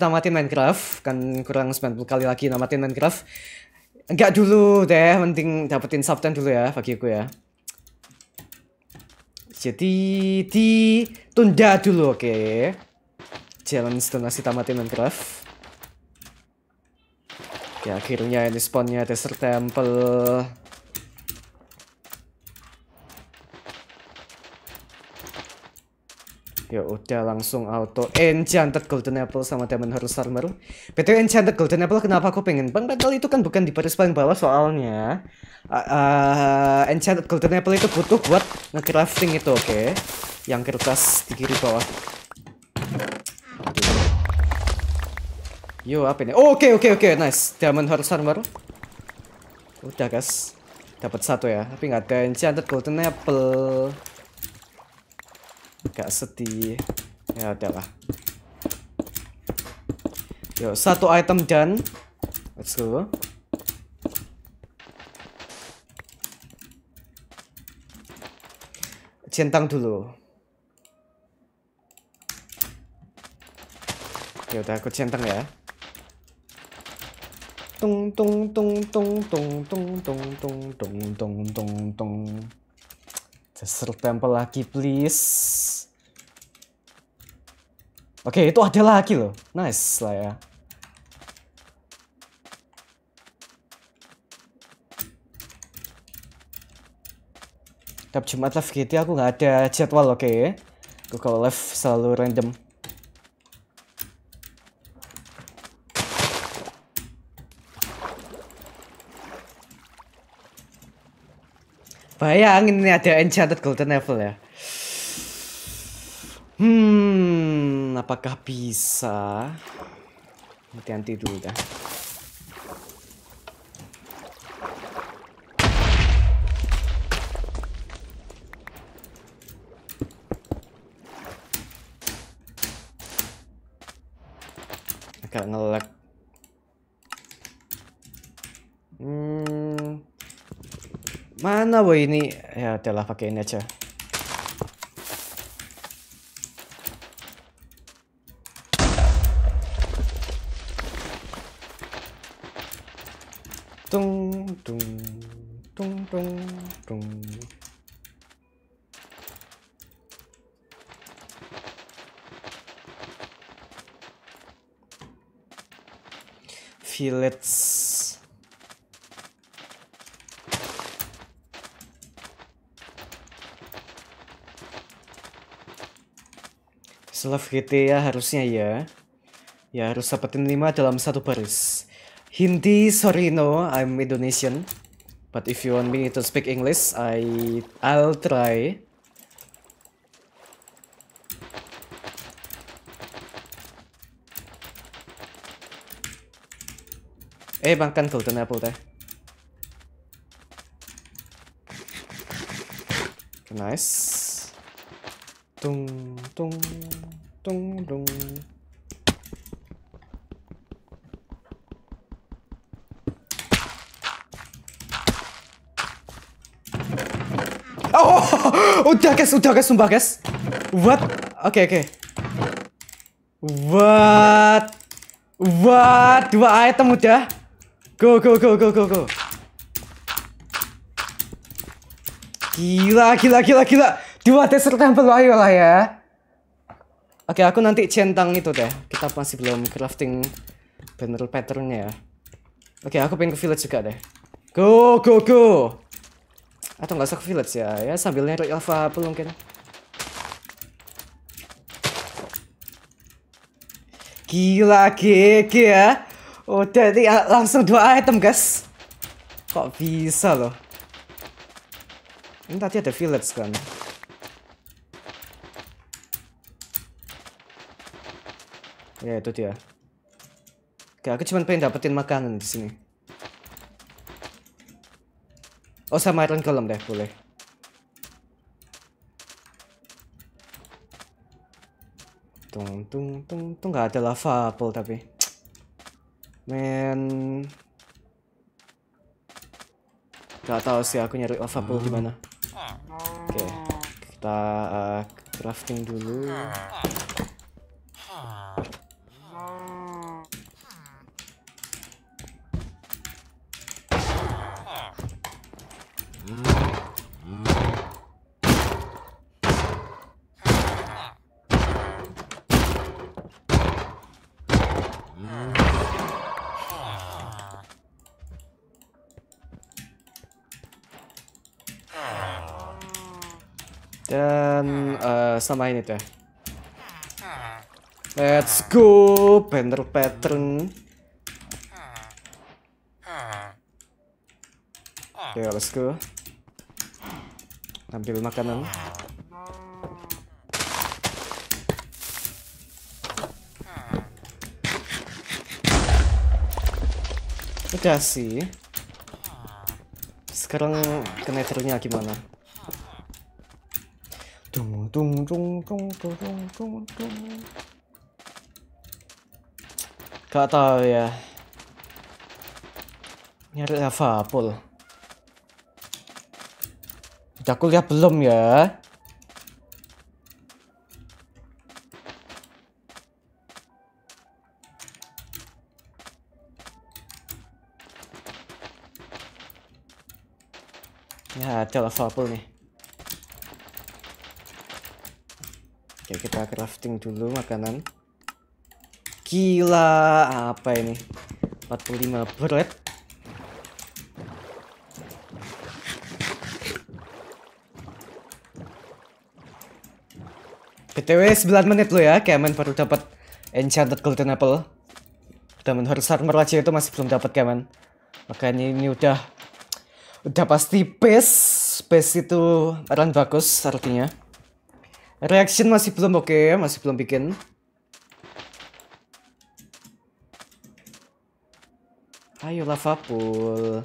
kita matiin Minecraft kan kurang 90 kali lagi namatin Minecraft enggak dulu deh penting dapetin subten dulu ya bagi aku ya jadi di ditunda dulu oke okay. challenge donasi tamatin Minecraft ya akhirnya ini spawnnya desert temple Ya udah langsung auto enchanted golden apple sama diamond harus armor. Betul enchanted golden apple kenapa aku pengen bang? battle itu kan bukan di baris paling bawah soalnya. Uh, uh, enchanted golden apple itu butuh buat ngecrafting itu oke. Okay? Yang kertas di kiri bawah. Yo apa ini? Oke oke oke nice. Diamond harus armor. Udah guys. Dapat satu ya. Tapi nggak ada enchanted golden apple. Gak sedih. Ya udahlah. Yuk, satu item dan Let's go. centang dulu. Ya udah aku centang ya. Tung tung tung tung tung tung tung tung tung tung tung tung. Desert Temple lagi, please. Oke, itu ada lagi loh. Nice lah ya. Tiap Jumat live GT aku nggak ada jadwal, oke okay? Aku live selalu random. Bayangin ini ada Enchanted Golden Apple ya. Hmm, apakah bisa? Nanti nanti dulu dah. Ya. Agak ngelag lah ini ya udahlah pakai ini aja gitu ya harusnya ya. Ya harus dapetin 5 dalam satu baris. Hindi, sorry no, I'm Indonesian. But if you want me to speak English, I I'll try. Eh, makan golden apple teh. Nice. Tung tung. Dung dung. Oh, udah guys, udah guys, sumpah guys. What? Oke okay, oke. Okay. What? What? Dua item udah. Go go go go go go. Gila gila gila gila. Dua desert temple ayo lah ya. Oke, aku nanti centang itu deh. Kita masih belum crafting banner patternnya ya. Oke, aku pengen ke village juga deh. Go, go, go! Atau nggak usah ke village ya. Ya, sambil nyari alpha belum mungkin. Gila, gege ya. Udah, oh, ini langsung dua item, guys. Kok bisa loh? Ini tadi ada village kan? Ya itu dia. Oke, aku cuma pengen dapetin makanan di sini. Oh sama Iron Golem deh, boleh. Tung tung tung tung gak ada lava pool tapi. Men. Gak tahu sih aku nyari lava pool di mana. Oke, kita uh, crafting dulu. sama ini deh. Let's go, banner pattern. Oke, okay, let's go. Ambil makanan. Udah sih. Sekarang kenetronya gimana? dung dung dung dung dung dung dung Gak tahu ya. Nyari lava pool. Udah kuliah belum ya? Ya, ada lava pool nih. kita crafting dulu makanan gila apa ini 45 bread BTW 9 menit lo ya Kemen baru dapat enchanted golden apple temen harus Armor aja itu masih belum dapat Kemen Makanya ini udah Udah pasti base Base itu akan bagus artinya Reaction masih belum oke, okay. masih belum bikin. Ayo lava pool.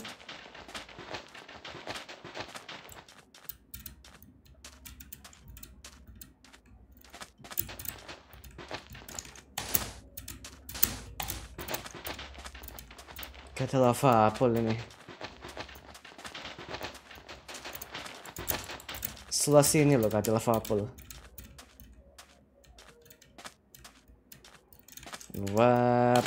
Kata lava pool ini. Selasih ini loh kata lava pool. buat,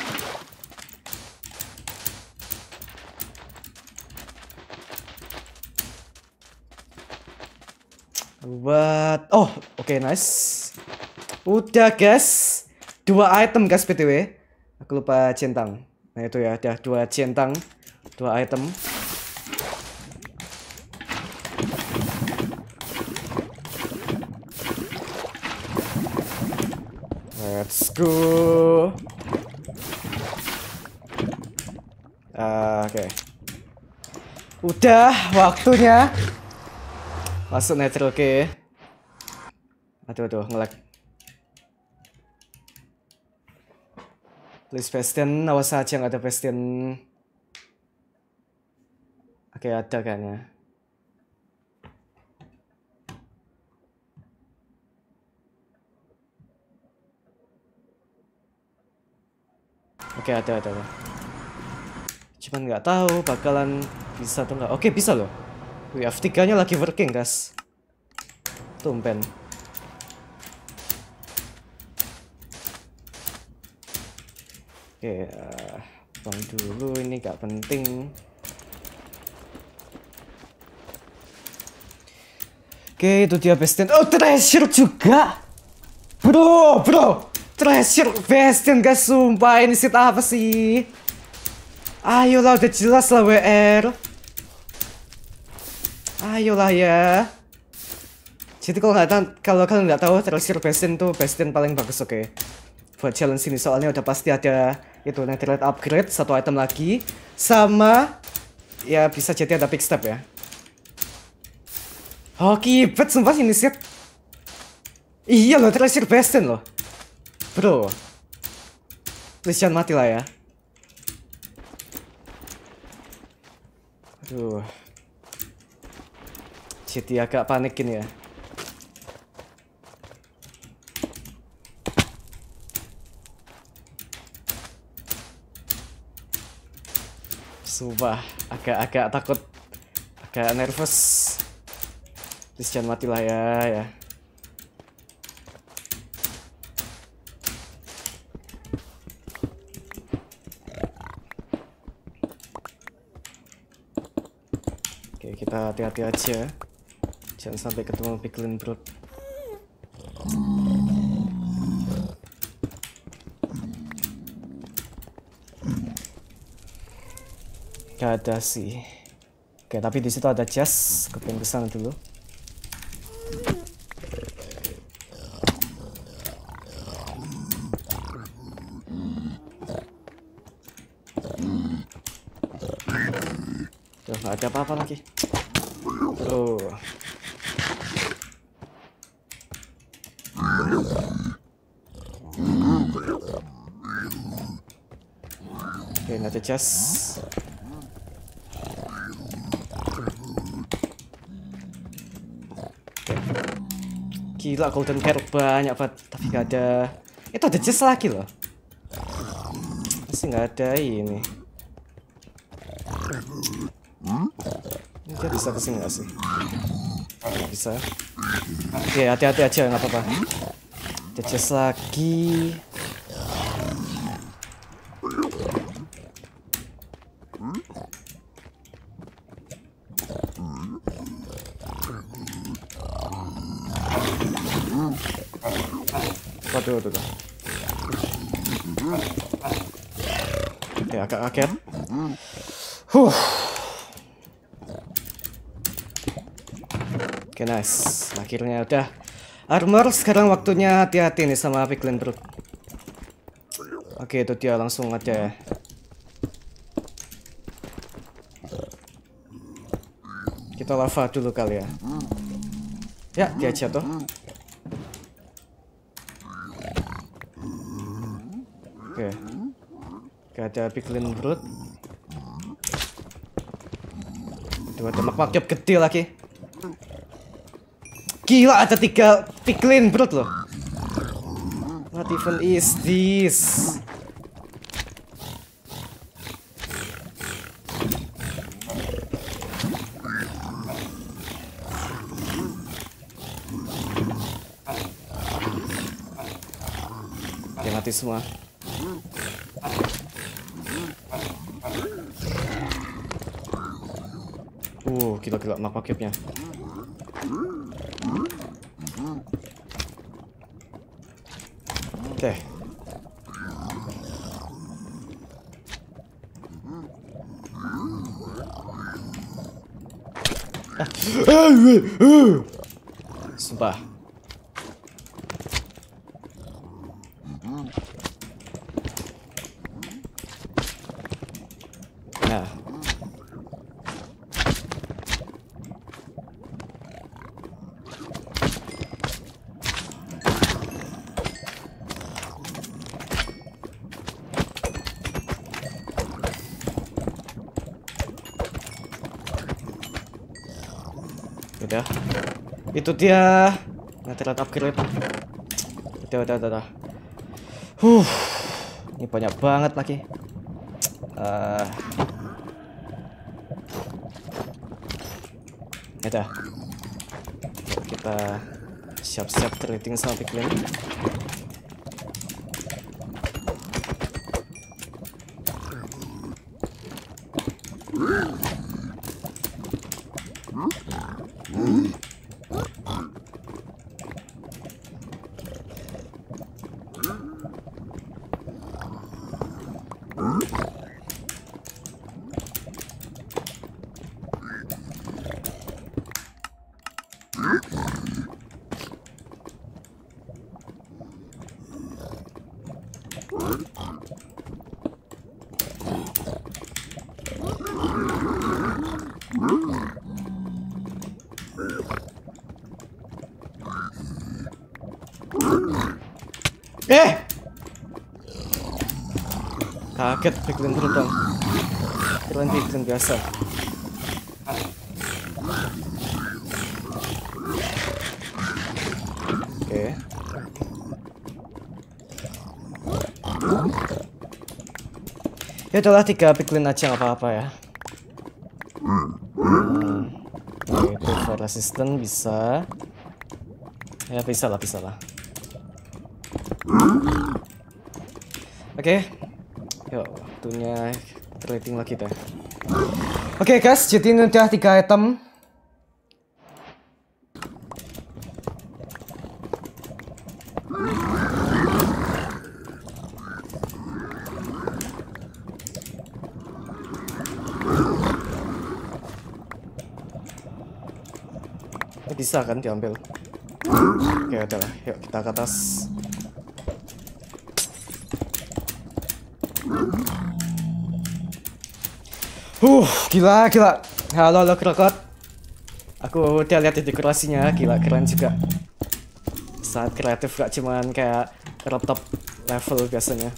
buat, Oh, oke okay, nice. Udah guys. Dua item guys PTW. Aku lupa centang. Nah itu ya, udah dua centang, dua item. Let's go. Udah waktunya masuk netral oke. Aduh aduh ngelag. Please Bastion, awas saja nggak ada Bastion. Oke okay, ada ya Oke okay, ada ada. Cuman nggak tahu bakalan bisa tuh nggak? Oke, bisa loh. Wih, F3-nya lagi working, guys. Tumpen. Oke, uh, eh, bang dulu ini gak penting. Oke, itu dia bestian. Oh, treasure juga. Bro, bro. Treasure bestian, guys. Sumpah, ini sih apa sih? Ayolah, udah jelas lah WR. Ayolah ya. Jadi kalau nggak kalau kalian nggak tahu Terrestrial Bastion tuh Bastion paling bagus oke. Okay? Buat challenge ini soalnya udah pasti ada itu Netherite upgrade satu item lagi sama ya bisa jadi ada pick step ya. oke bet sumpah ini set. Iya loh Terrestrial Bastion loh. Bro. Please jangan mati lah ya. Aduh. City agak panik panikin ya. Sumpah, agak-agak takut, agak nervous. Please mati matilah ya, ya. Oke, kita hati-hati aja. Jangan sampai ketemu piklin bro Gak ada sih. Oke, tapi di situ ada chest Kepin pengen kesana dulu. Tuh, ada apa-apa lagi. Tuh. kita cas. Gila golden carrot banyak banget tapi gak ada. Itu ada chest lagi loh. Masih gak ada ini. Ini dia bisa kesini nggak sih? Bisa. Oke hati-hati aja nggak apa-apa. Ada chest lagi. tuh tuh, Oke, ya, agak kaget. Huh. Oke okay, nice. Akhirnya udah. Armor sekarang waktunya hati-hati nih sama piglin bro. Oke okay, itu dia langsung aja ya. Kita lava dulu kali ya. Ya dia jatuh. Oke. Okay. Gak ada piglin brood. Dua tembak makmakjob kecil lagi. Gila ada tiga piglin brood loh. What even is this? mati semua Coba kita makmak Oke. Okay. Ah. Sumpah Itu dia. Material upgrade. Udah, udah, udah, udah. Huh. Ini banyak banget lagi. Uh. Eh. Udah. Kita siap-siap trading sama Big kaget terus dong, pikirin pikirin biasa oke ya udahlah tiga piklin aja nggak apa-apa ya hmm. oke okay, for resistant bisa ya bisa lah bisa lah oke okay. Yuk, waktunya trading lagi teh. Oke okay, guys, jadi ini udah tiga item. Bisa kan diambil? Oke, ya, okay, adalah. Yuk kita ke atas. Huh, gila, gila. Halo, halo, krokot. Aku udah lihat dekorasinya, gila keren juga. Sangat kreatif, gak cuman kayak laptop level biasanya.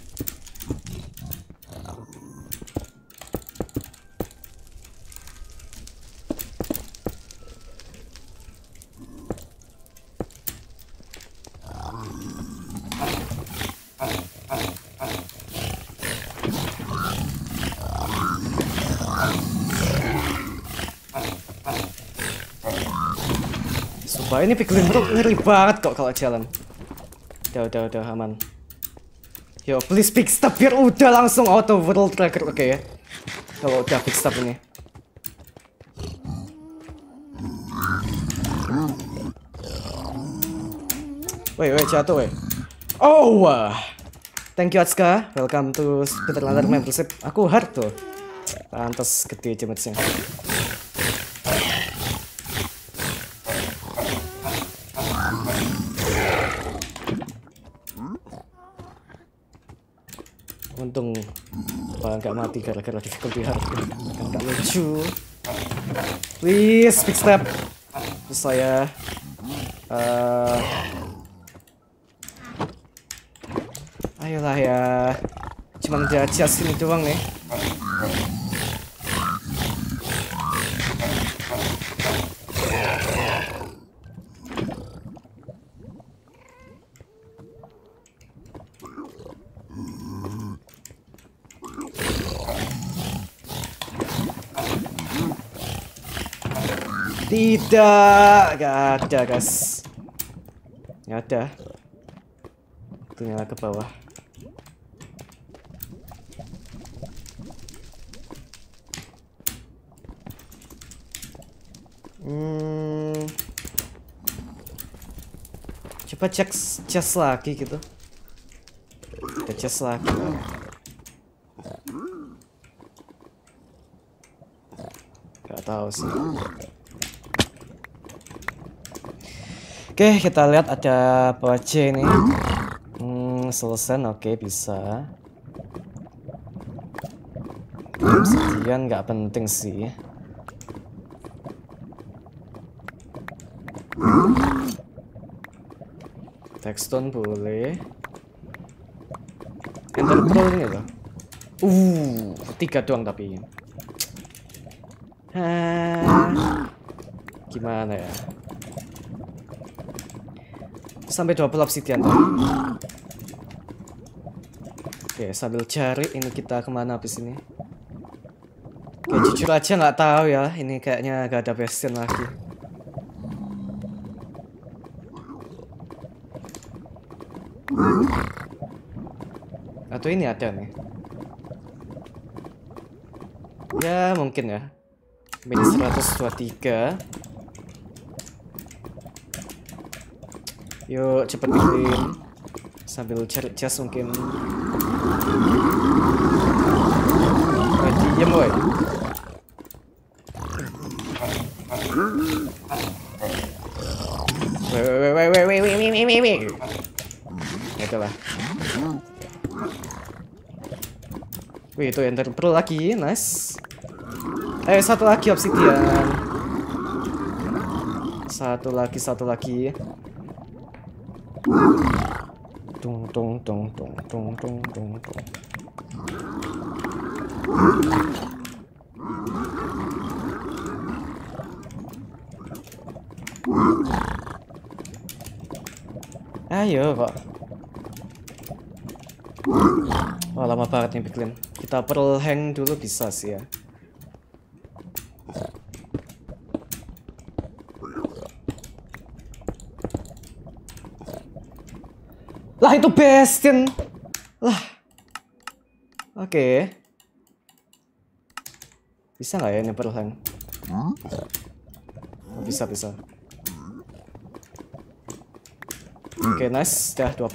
ini piglin bro ngeri banget kok kalau jalan. Udah udah udah aman. Yo please pick step biar udah langsung auto world record oke okay, ya. Kalau udah pick step ini. Woi woi jatuh woi. Oh wah. Thank you Atska. Welcome to Peter Lander Membership. Aku hard tuh. Pantes gede jemetnya. nggak mati gara-gara difficulty hard kan nggak lucu please big step terus saya uh, ayolah ya cuman dia just ini doang nih ada, gak ada guys. Gak ada. Itu nyala ke bawah. Hmm. Coba cek chest lagi gitu. Kita chest lagi. Gak tahu sih. Oke, kita lihat ada apa ini. Hmm, selesai, oke bisa. Sekian nggak penting sih. Texton boleh. Enter Pro ini loh. Uh, tiga doang tapi. Hah, gimana ya? sampai double obsidian. Oke, sambil cari ini kita kemana habis ini. Oke, jujur aja nggak tahu ya. Ini kayaknya gak ada bestin lagi. Atau ini ada nih. Ya, mungkin ya. Minus 123. Yuk cepet bikin sambil cari chest mungkin. Woi diem boy. Woi woi woi woi woi ya, Wih itu yang pearl lagi, nice. Eh satu lagi obsidian. Satu lagi, satu lagi. Tung tung tung tung tung tung tung tung. Ayo kok. Wah, lama banget nih bikin. Kita perl hang dulu bisa sih ya. Lah itu Bastion. Lah. Oke. Okay. Bisa nggak ya ini perlahan? Oh, bisa, bisa. Oke, okay, nice. Dah 20.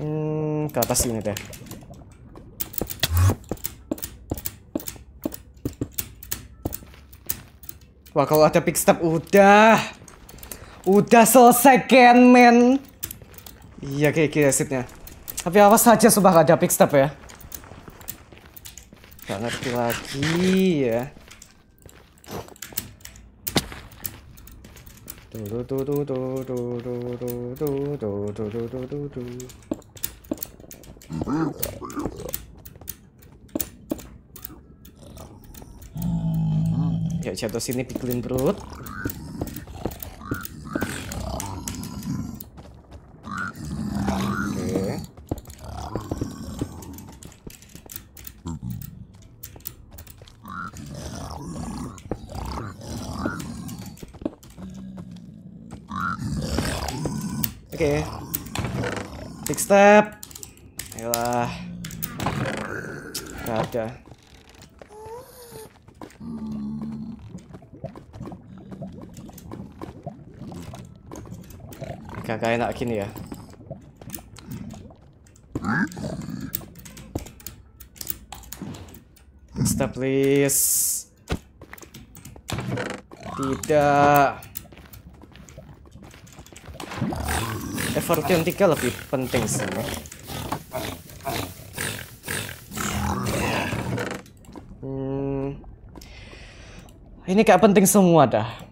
Hmm, ke atas sini deh. Wah kalau ada pick step udah Udah selesai Ken men Iya kayak kira seatnya Tapi awas aja sumpah ada pick step ya Gak ngerti lagi ya Tuh tuh tuh tuh tuh tuh tuh tuh tuh tuh tuh tuh tuh jatuh sini pikulin perut. Oke. Oke. Six step. gini ya stop please tidak effort yang tiga lebih penting sih hmm. ini kayak penting semua dah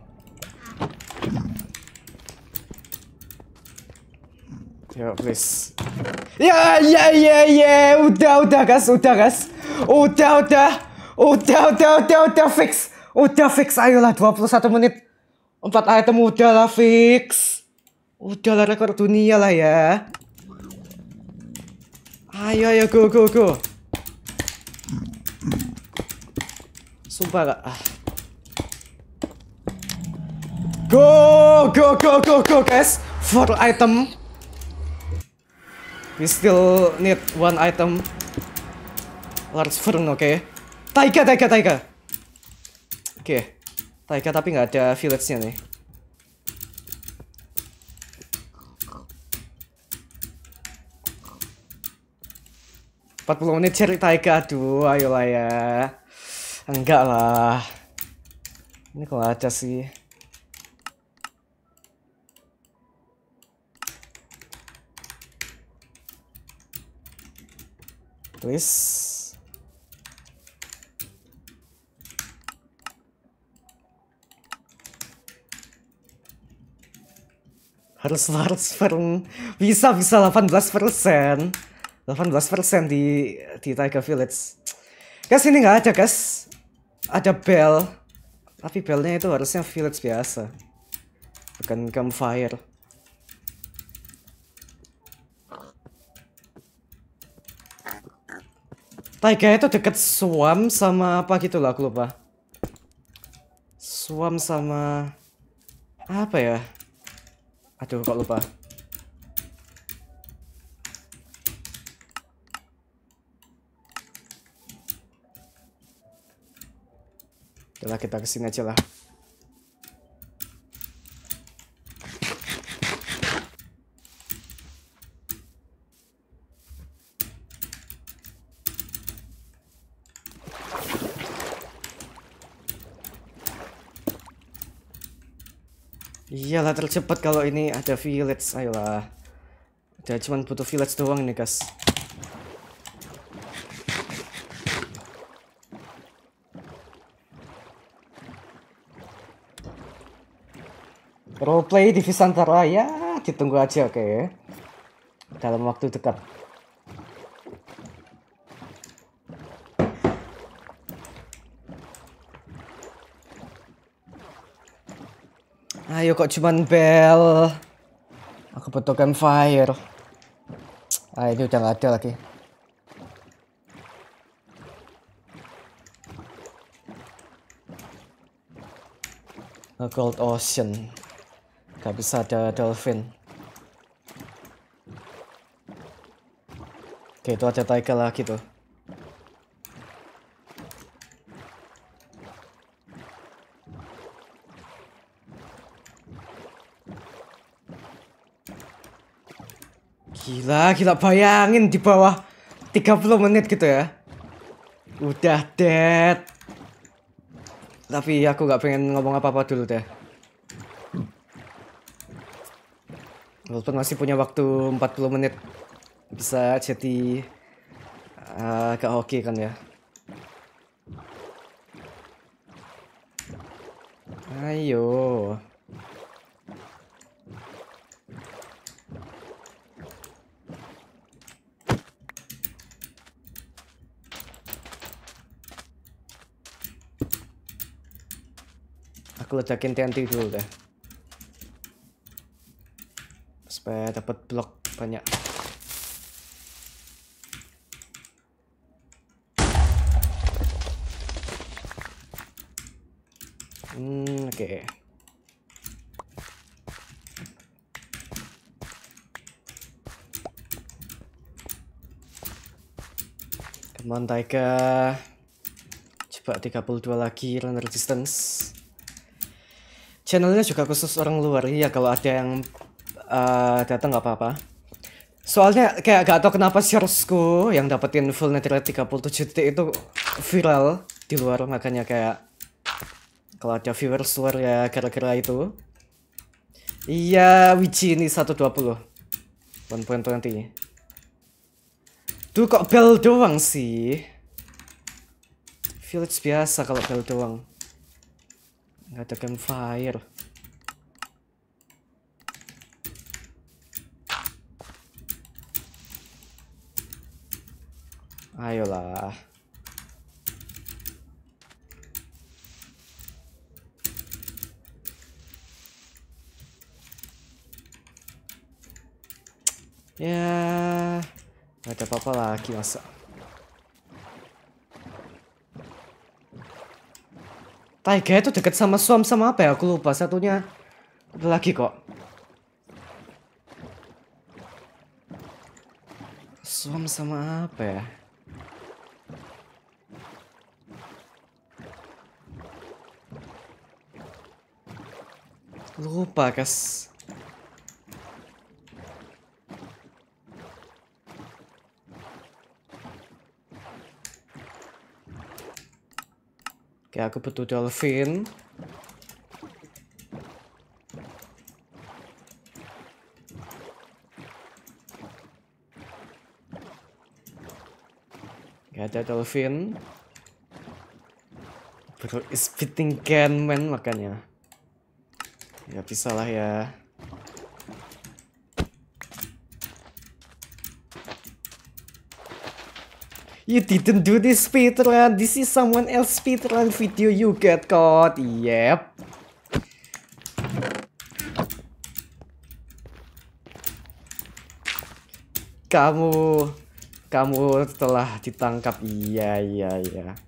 Ayo, please. Ya, ya, ya, ya. Udah, udah, guys. Udah, guys. Udah, udah. Udah, udah, udah, udah fix. Udah fix. Ayolah, 21 menit. 4 item udah lah fix. Udah lah rekor dunia lah ya. Ayo, ayo, go, go, go. Sumpah gak. Ah. Go, go, go, go, go, guys. For item. We still need one item. Large fern, oke. Okay. Taika, Taika, Taika. Oke. Okay. Taika tapi nggak ada village-nya nih. Empat puluh menit cari Taika, aduh, ayolah ya. Enggak lah. Ini kalau ada sih. list harus harus firm bisa bisa 18 persen 18 persen di di Tiger Village guys ini nggak ada guys ada bell tapi bellnya itu harusnya village biasa bukan campfire Taiga itu deket swam sama apa gitu lah aku lupa. Swam sama apa ya? Aduh kok lupa. Udah kita kesini aja lah. Iyalah tercepat kalau ini ada village, ayolah. Udah cuman butuh village doang ini, guys. Roleplay di Visantara ya, ditunggu aja oke okay. Dalam waktu dekat. Ayo kok cuman bel. Aku butuh campfire. Ah ini udah gak ada lagi. A Gold Ocean. Gak bisa ada dolphin. Oke itu ada tiger lagi tuh. Gila, gila bayangin di bawah 30 menit gitu ya. Udah dead. Tapi aku nggak pengen ngomong apa-apa dulu deh. Walaupun masih punya waktu 40 menit bisa jadi uh, oke okay kan ya. Ayo. ledakin TNT dulu deh supaya dapat blok banyak hmm oke okay. Come on Taika Coba 32 lagi run resistance channelnya juga khusus orang luar iya kalau ada yang uh, datang nggak apa-apa soalnya kayak gak tau kenapa shortsku yang dapetin full netrate 37 detik itu viral di luar makanya kayak kalau ada viewers luar ya kira-kira itu iya Wiji ini 120 1.20 tuh kok bel doang sih Village biasa kalau bel doang ada campfire. Ayolah. Ya, ada apa-apa lagi masa. Taiga itu deket sama suam sama apa ya? Aku lupa. Satunya ada lagi kok. Suam sama apa ya? Lupa, kas. Oke, ya, aku butuh dolphin. Gak ada dolphin. Bro is fitting can man makanya. ya bisa lah ya. You didn't do this speedrun. This is someone else speedrun video you get caught. Yep. Kamu kamu telah ditangkap. Iya, iya, iya.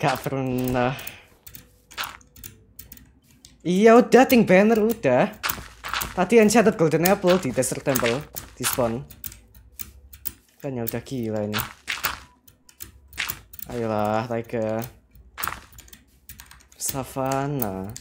Gak pernah. Iya udah ting banner udah. Tadi Enchanted Golden Apple di Desert Temple di spawn. Kan ya udah gila ini. Ayolah Tiger. savannah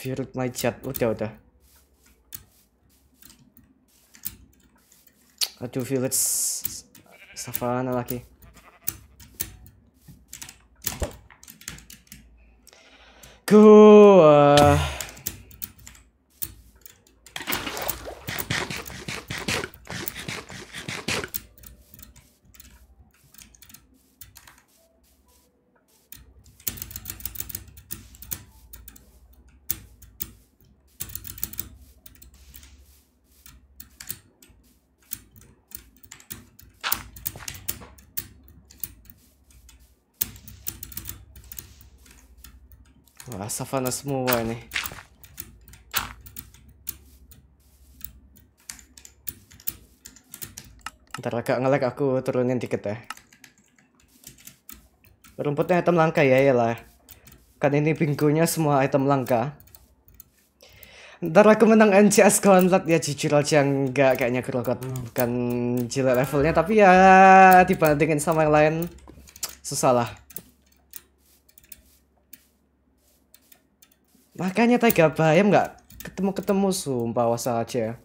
Favorite my chat. Udah, udah. Aduh, village savana lagi. Good. savana semua ini ntar agak ngelag aku turunin dikit ya rumputnya item langka ya iyalah kan ini bingkunya semua item langka ntar aku menang NCS Gauntlet ya jujur aja enggak kayaknya Grokot bukan hmm. jelek levelnya tapi ya dibandingin sama yang lain susah lah Makanya Tiger Bayam nggak ketemu-ketemu sumpah wasal aja.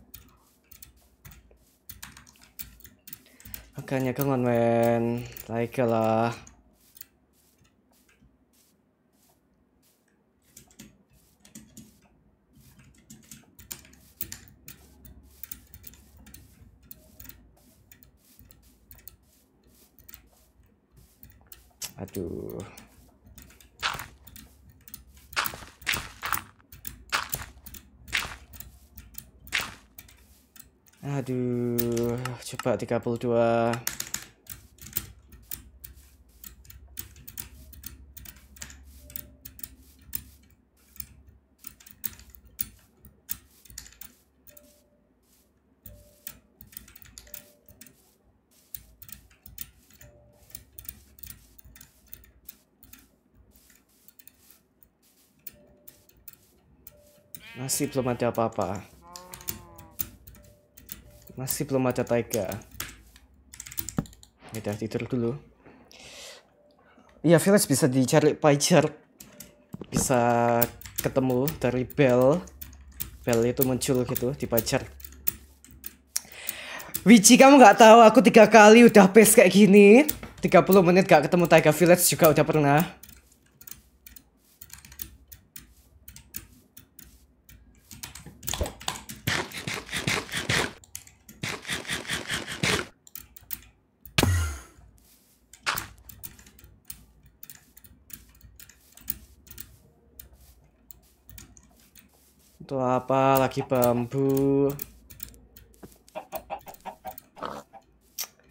Makanya kangen men. Tiger lah. coba 32 Masih belum ada apa-apa. Masih belum ada Taiga. Ya udah tidur dulu. Iya, village bisa dicari pajar. Bisa ketemu dari bell. Bell itu muncul gitu di pajar. Wiji kamu nggak tahu aku tiga kali udah pace kayak gini. 30 menit gak ketemu Taiga Village juga udah pernah. Tuh apa lagi bambu.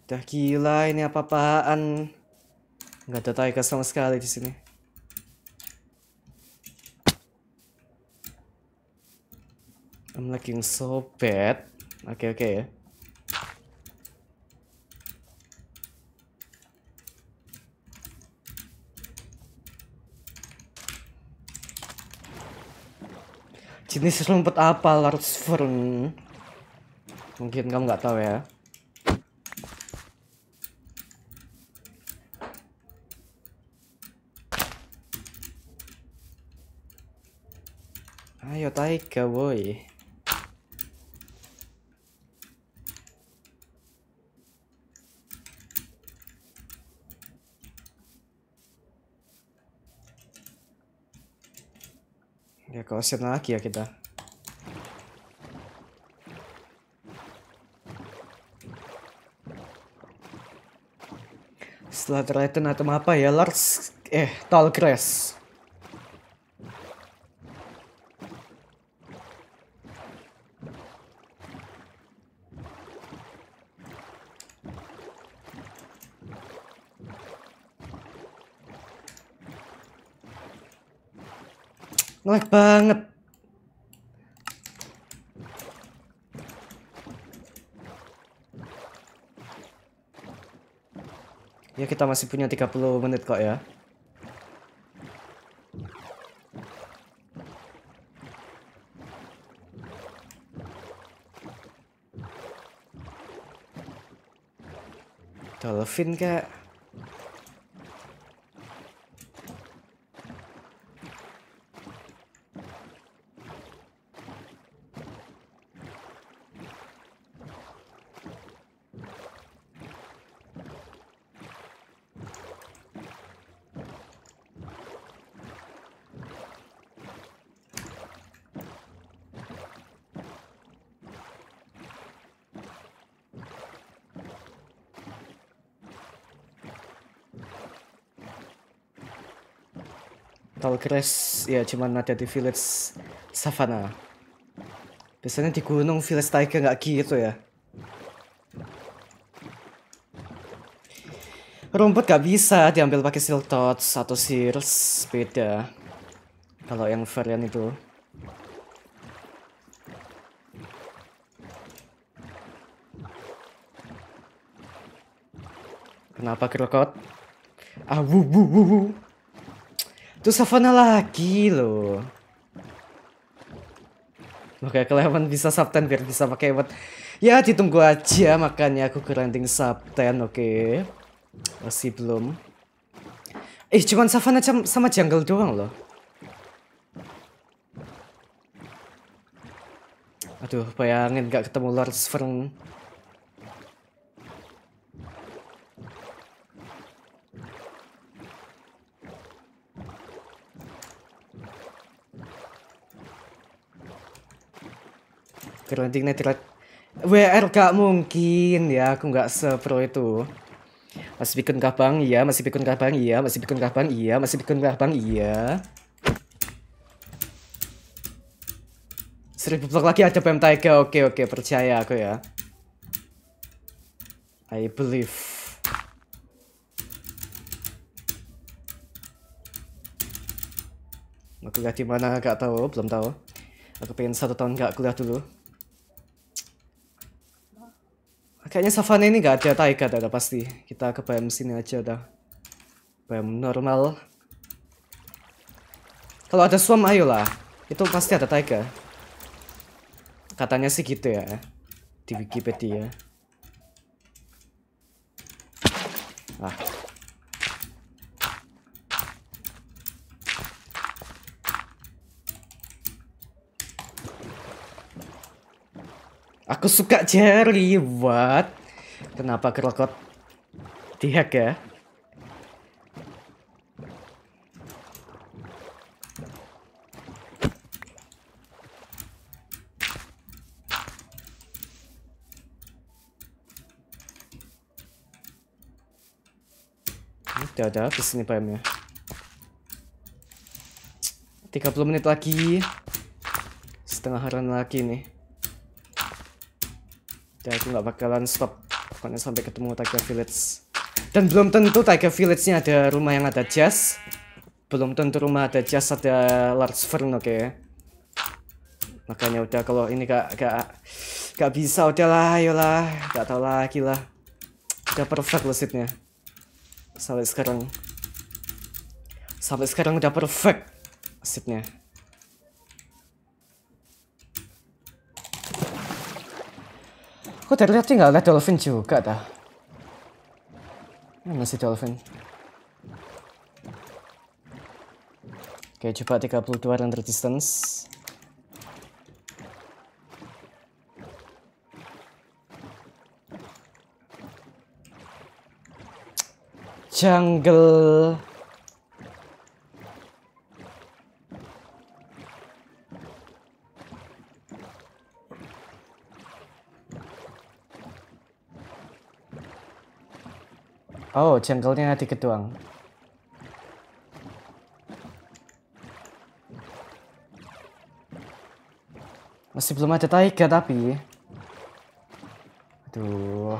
Udah gila ini apa-apaan. Nggak ada tiger sama sekali di sini. I'm looking so bad. Oke okay, oke okay, ya. Jenis rumput apa Lars Fern? Mungkin kamu nggak tahu ya. Ayo taiga boy. kalau setnya lagi ya kita. Setelah terlihat atau apa ya, Lars... Eh, Talgrass. Ngelag banget. Ya kita masih punya 30 menit kok ya. Dolphin kak. Tigress ya cuman ada di village savana. Biasanya di gunung village tiger nggak gitu ya. Rumput gak bisa diambil pakai silk touch atau seals beda. Kalau yang varian itu. Kenapa kerokot? Ah, wuh, wuh, wuh, wuh. Itu Savana lagi loh. Oke, kelewan bisa subten biar bisa pakai buat Ya, ditunggu aja makanya aku grinding subten oke. Okay. Masih belum. Eh, cuman Savana sama jungle doang loh. Aduh, bayangin gak ketemu Lord Fern. Trending netral WR gak mungkin ya aku gak sepro itu masih bikin bang? iya masih bikin bang? iya masih bikin bang? iya masih bikin bang? iya seribu blok lagi ada PM Tiger oke oke percaya aku ya I believe Aku kuliah di mana gak tahu, belum tahu. Aku pengen satu tahun gak kuliah dulu. Kayaknya savana ini nggak ada taiga ada pasti. Kita ke BM sini aja dah. BM normal. Kalau ada swamp ayolah. Itu pasti ada taiga. Katanya sih gitu ya. Di Wikipedia. Aku suka Jerry. What? Kenapa kerokot dihack ya? Tidak ada di sini PM-nya. 30 menit lagi. Setengah haran lagi nih dan aku nggak bakalan stop pokoknya sampai ketemu Tiger Village dan belum tentu Tiger Village-nya ada rumah yang ada jazz belum tentu rumah ada jazz ada large fern oke okay? makanya udah kalau ini gak gak gak bisa udahlah ayolah gak tau lagi lah udah perfect lesitnya sampai sekarang sampai sekarang udah perfect sitnya Kok terlihat lihat nggak lihat dolphin juga dah. Mana sih dolphin? Oke, coba 32 render distance. Jungle Oh, jungle-nya dikit doang. Masih belum ada taiga tapi. Aduh.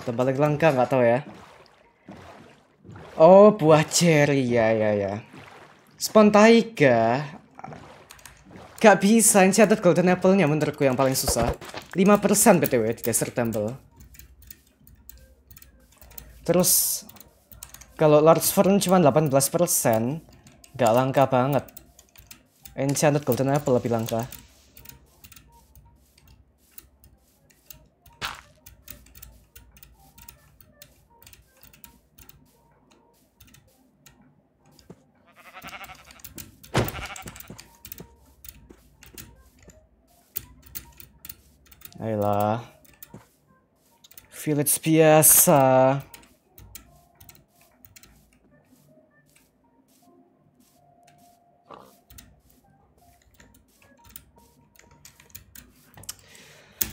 Atau balik langkah nggak tahu ya. Oh, buah cherry ya ya ya. Spawn Gak bisa, enchanted golden apple-nya menurutku yang paling susah 5% btw di desert temple Terus Kalau large fern cuma 18% Gak langka banget Enchanted golden apple lebih langka Ayolah. Village biasa.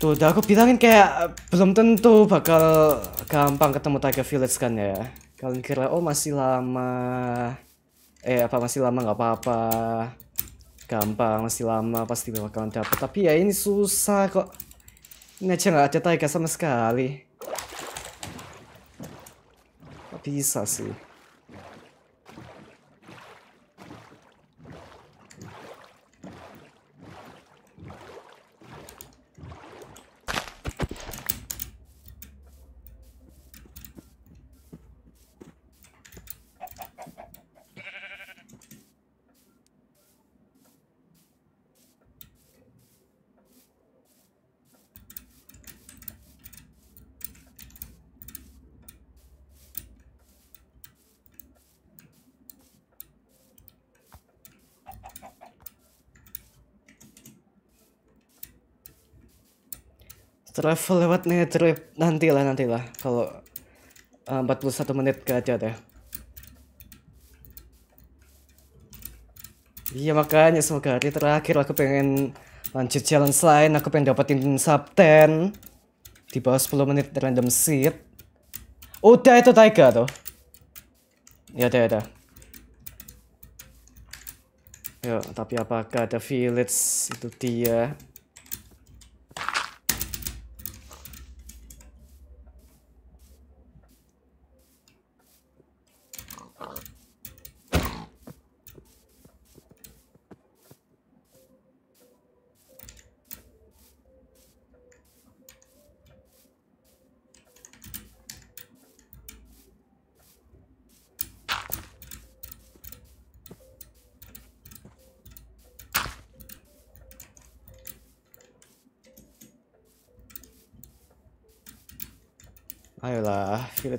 Tuh, udah aku bilangin kayak eh, belum tentu bakal gampang ketemu Tiger Village kan ya. Kalian kira, oh masih lama. Eh, apa masih lama nggak apa-apa. Gampang, masih lama pasti bakalan dapet. Tapi ya ini susah kok. Ini aja nggak ada taiga sama sekali. Kok bisa sih? travel lewat nih trip nantilah nantilah kalau eh, uh, 41 menit ke aja deh iya makanya semoga hari terakhir aku pengen lanjut challenge lain aku pengen dapetin sub 10 di bawah 10 menit random seed udah itu Taiga tuh ya udah ada Yo, tapi apakah ada village itu dia?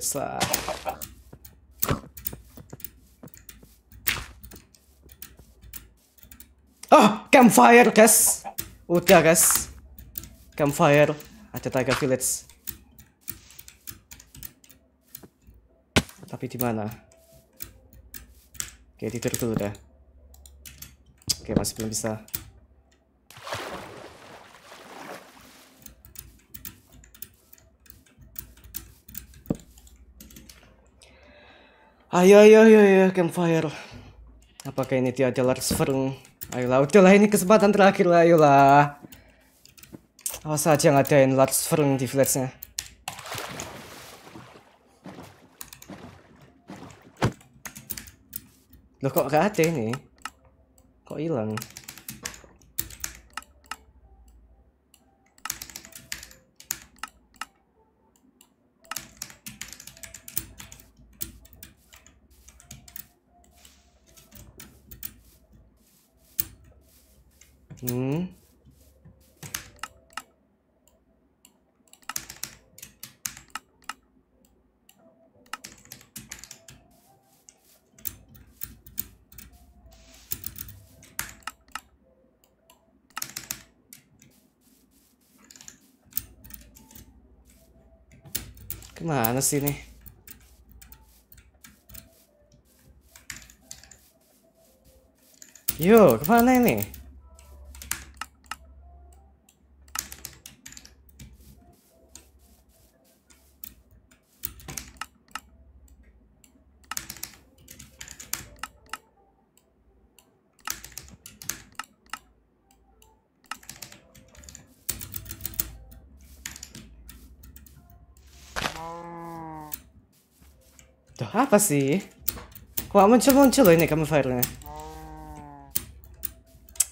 biasa uh, Oh, campfire, guys. Udah, guys. Campfire. Ada Tiger Village. Tapi di mana? Oke, tidur dulu deh. Oke, masih belum bisa. Ayo, ayo, ayo, ayo, campfire. Apakah ini tiada Lars Fern? Ayolah, udahlah ini kesempatan terakhir lah, ayolah. Awas aja ngadain Lars Fern di flashnya. lo Loh kok gak ada ini? Kok hilang? Mana sih nih? Yo, kemana ini? Tuh, apa sih? kok muncul-muncul loh ini kamu nya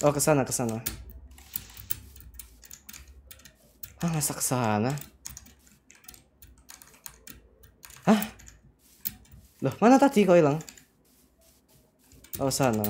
Oh, ke sana, ke sana. Ah, masa ke sana? Hah? Loh, mana tadi kau hilang? Oh, sana.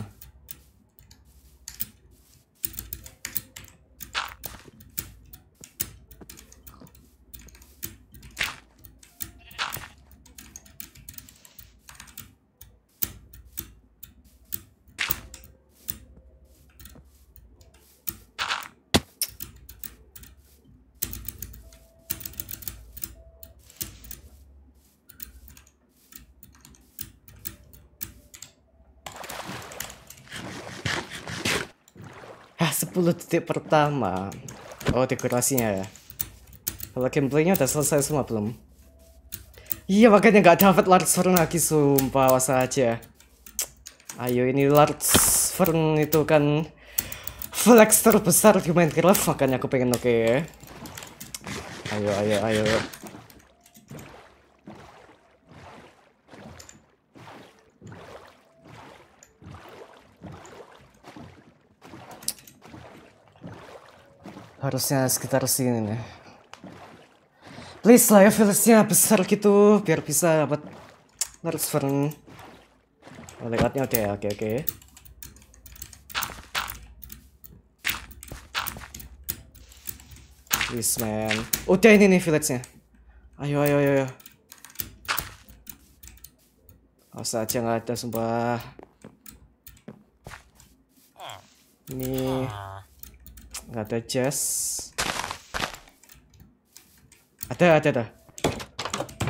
10 detik pertama Oh dekorasinya ya Kalau gameplaynya udah selesai semua belum? Iya makanya gak dapat large Fern lagi sumpah was aja Ayo ini large Fern itu kan Flex terbesar di Minecraft makanya aku pengen oke okay, ya. Ayo ayo ayo harusnya sekitar sini nih please lah ya filesnya besar gitu biar bisa dapat transfer oh, lewatnya oke oke oke please man udah ini nih filletnya. ayo ayo ayo, ayo. Masa aja nggak ada sumpah. Nih. Nggak ada chest. Ada, ada, ada.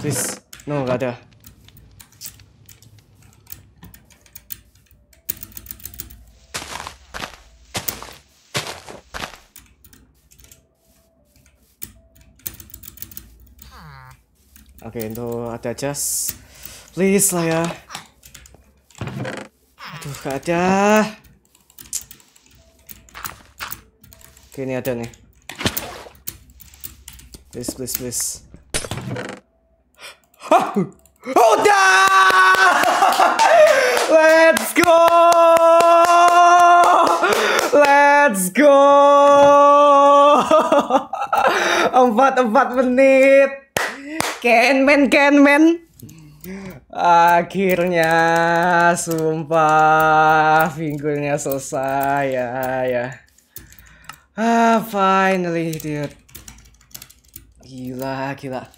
Please. No, nggak ada. Oke, okay, itu ada chest. Please lah ya. Aduh, gak ada. Oke, ini ada nih. Please, please, please. Hah! Udah! Oh, Let's go! Let's go! empat empat menit. Ken men, Ken men. Akhirnya, sumpah, pinggulnya selesai ya, ya. Ah, finally, dude. Gila, gila.